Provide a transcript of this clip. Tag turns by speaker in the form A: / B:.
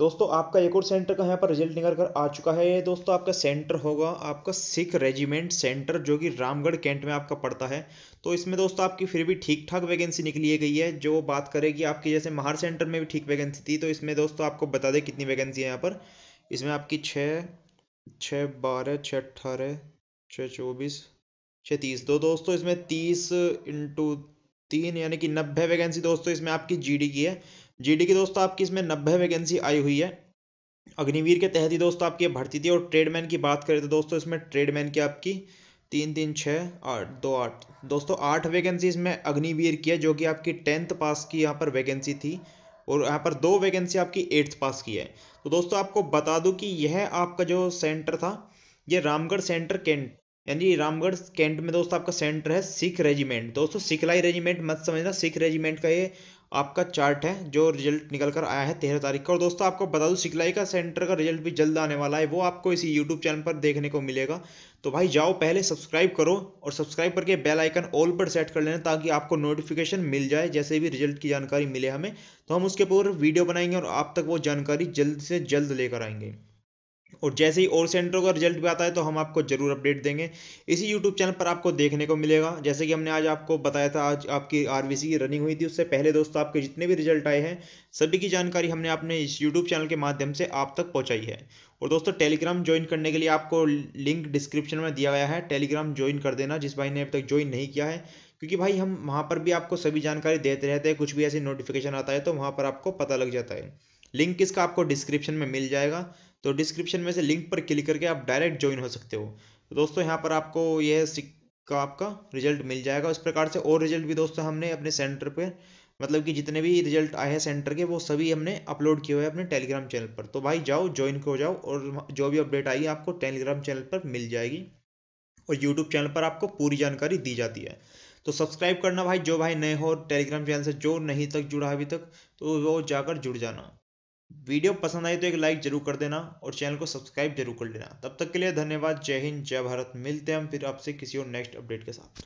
A: दोस्तों आपका एक और सेंटर का यहाँ पर रिजल्ट निकल कर आ चुका है ये दोस्तों आपका सेंटर होगा आपका सिख रेजिमेंट सेंटर जो कि रामगढ़ कैंट में आपका पड़ता है तो इसमें दोस्तों आपकी फिर भी ठीक ठाक वैकेंसी निकली गई है जो बात करेगी आपकी जैसे महार सेंटर में भी ठीक वैकेंसी थी तो इसमें दोस्तों आपको बता दें कितनी वैकेंसी है यहाँ पर इसमें आपकी छः छः बारह छः अट्ठारह छः चौबीस छः तीस दो तो दोस्तों इसमें तीस इंटू तीन यानी कि नब्बे वैकेंसी दोस्तों इसमें आपकी जीडी की है जीडी की दोस्तों आपकी इसमें नब्बे वैकेंसी आई हुई है अग्निवीर के तहत ही दोस्तों आपकी भर्ती थी और ट्रेडमैन की बात करें तो दोस्तों इसमें ट्रेडमैन की आपकी तीन तीन छः आठ दो आठ दोस्तों आठ वैकेंसी इसमें अग्निवीर की है जो कि आपकी टेंथ पास की यहाँ पर वैकेंसी थी और यहाँ पर दो वैकेंसी आपकी एट्थ पास की है तो दोस्तों आपको बता दूँ कि यह आपका जो सेंटर था ये रामगढ़ सेंटर कैंट यानी रामगढ़ कैंट में दोस्तों आपका सेंटर है सिख रेजिमेंट दोस्तों सिखलाई रेजिमेंट मत समझना सिख रेजिमेंट का ये आपका चार्ट है जो रिजल्ट निकल कर आया है तेरह तारीख का और दोस्तों आपको बता दूँ सिखलाई का सेंटर का रिजल्ट भी जल्द आने वाला है वो आपको इसी यूट्यूब चैनल पर देखने को मिलेगा तो भाई जाओ पहले सब्सक्राइब करो और सब्सक्राइब करके बेल आइकन ऑल पर सेट कर लेना ताकि आपको नोटिफिकेशन मिल जाए जैसे भी रिजल्ट की जानकारी मिले हमें तो हम उसके ऊपर वीडियो बनाएंगे और आप तक वो जानकारी जल्द से जल्द लेकर आएंगे और जैसे ही और सेंटरों का रिजल्ट भी आता है तो हम आपको ज़रूर अपडेट देंगे इसी यूट्यूब चैनल पर आपको देखने को मिलेगा जैसे कि हमने आज आपको बताया था आज आपकी आर की रनिंग हुई थी उससे पहले दोस्तों आपके जितने भी रिजल्ट आए हैं सभी की जानकारी हमने अपने इस यूट्यूब चैनल के माध्यम से आप तक पहुँचाई है और दोस्तों टेलीग्राम ज्वाइन करने के लिए आपको लिंक डिस्क्रिप्शन में दिया गया है टेलीग्राम ज्वाइन कर देना जिस भाई ने अभी तक ज्वाइन नहीं किया है क्योंकि भाई हम वहाँ पर भी आपको सभी जानकारी देते रहते हैं कुछ भी ऐसी नोटिफिकेशन आता है तो वहाँ पर आपको पता लग जाता है लिंक इसका आपको डिस्क्रिप्शन में मिल जाएगा तो डिस्क्रिप्शन में से लिंक पर क्लिक करके आप डायरेक्ट ज्वाइन हो सकते हो तो दोस्तों यहाँ पर आपको यह का आपका रिजल्ट मिल जाएगा इस प्रकार से और रिजल्ट भी दोस्तों हमने अपने सेंटर पर मतलब कि जितने भी रिजल्ट आए हैं सेंटर के वो सभी हमने अपलोड किए हुए हैं अपने टेलीग्राम चैनल पर तो भाई जाओ ज्वाइन हो जाओ और जो भी अपडेट आई आपको टेलीग्राम चैनल पर मिल जाएगी और यूट्यूब चैनल पर आपको पूरी जानकारी दी जाती है तो सब्सक्राइब करना भाई जो भाई नए हो टेलीग्राम चैनल से जो नहीं तक जुड़ा अभी तक तो वो जाकर जुड़ जाना वीडियो पसंद आई तो एक लाइक जरूर कर देना और चैनल को सब्सक्राइब जरूर कर लेना तब तक के लिए धन्यवाद जय हिंद जय भारत मिलते हैं हम फिर आपसे किसी और नेक्स्ट अपडेट के साथ